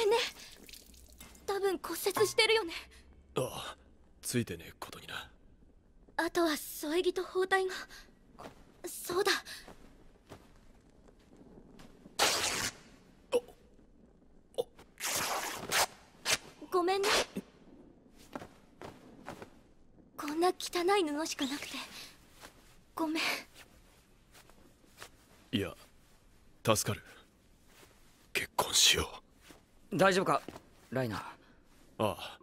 めんね多分骨折してるよねああついてねえことになあとは添え木と包帯がそうだごめんねこんな汚い布しかなくてごめんいや助かる結婚しよう大丈夫かライナああ